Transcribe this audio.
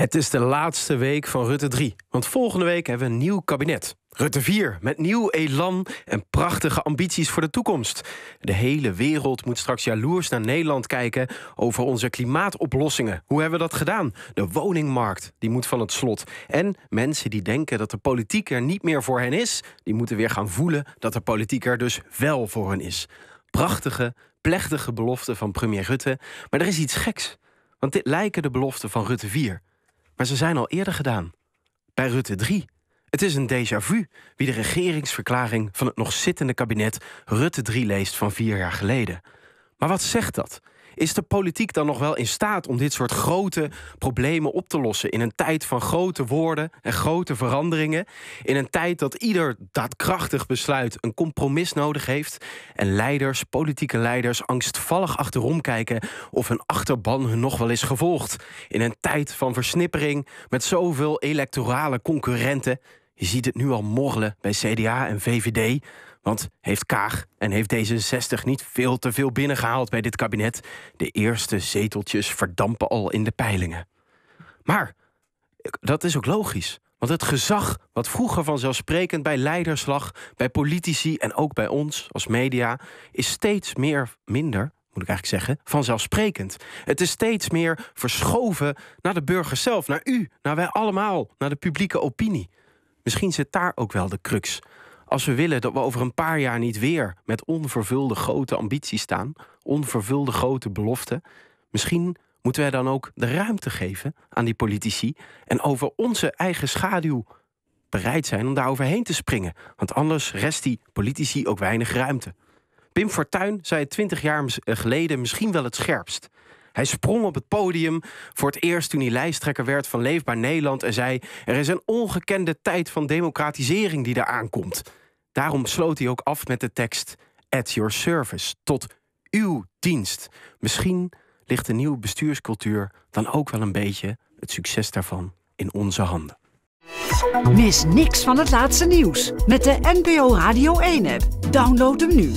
Het is de laatste week van Rutte 3. Want volgende week hebben we een nieuw kabinet. Rutte 4 met nieuw elan en prachtige ambities voor de toekomst. De hele wereld moet straks jaloers naar Nederland kijken over onze klimaatoplossingen. Hoe hebben we dat gedaan? De woningmarkt die moet van het slot. En mensen die denken dat de politiek er niet meer voor hen is, die moeten weer gaan voelen dat de politiek er dus wel voor hen is. Prachtige, plechtige beloften van premier Rutte. Maar er is iets geks. Want dit lijken de beloften van Rutte 4. Maar ze zijn al eerder gedaan. Bij Rutte 3. Het is een déjà vu wie de regeringsverklaring van het nog zittende kabinet Rutte 3 leest van vier jaar geleden. Maar wat zegt dat? Is de politiek dan nog wel in staat om dit soort grote problemen op te lossen? In een tijd van grote woorden en grote veranderingen. In een tijd dat ieder daadkrachtig besluit een compromis nodig heeft. En leiders, politieke leiders, angstvallig achterom kijken of hun achterban hun nog wel is gevolgd. In een tijd van versnippering met zoveel electorale concurrenten. Je ziet het nu al morgelen bij CDA en VVD. Want heeft Kaag en heeft D66 niet veel te veel binnengehaald bij dit kabinet? De eerste zeteltjes verdampen al in de peilingen. Maar dat is ook logisch. Want het gezag wat vroeger vanzelfsprekend bij leiders lag, bij politici en ook bij ons als media, is steeds meer minder, moet ik eigenlijk zeggen, vanzelfsprekend. Het is steeds meer verschoven naar de burger zelf, naar u, naar wij allemaal, naar de publieke opinie. Misschien zit daar ook wel de crux als we willen dat we over een paar jaar niet weer met onvervulde grote ambities staan, onvervulde grote beloften, misschien moeten wij dan ook de ruimte geven aan die politici en over onze eigen schaduw bereid zijn om daar overheen te springen. Want anders rest die politici ook weinig ruimte. Pim Fortuyn zei het twintig jaar eh, geleden misschien wel het scherpst. Hij sprong op het podium voor het eerst toen hij lijsttrekker werd van Leefbaar Nederland en zei: Er is een ongekende tijd van democratisering die daar aankomt. Daarom sloot hij ook af met de tekst: At your service, tot uw dienst. Misschien ligt de nieuwe bestuurscultuur dan ook wel een beetje het succes daarvan in onze handen. Mis niks van het laatste nieuws met de NPO Radio 1-app. Download hem nu.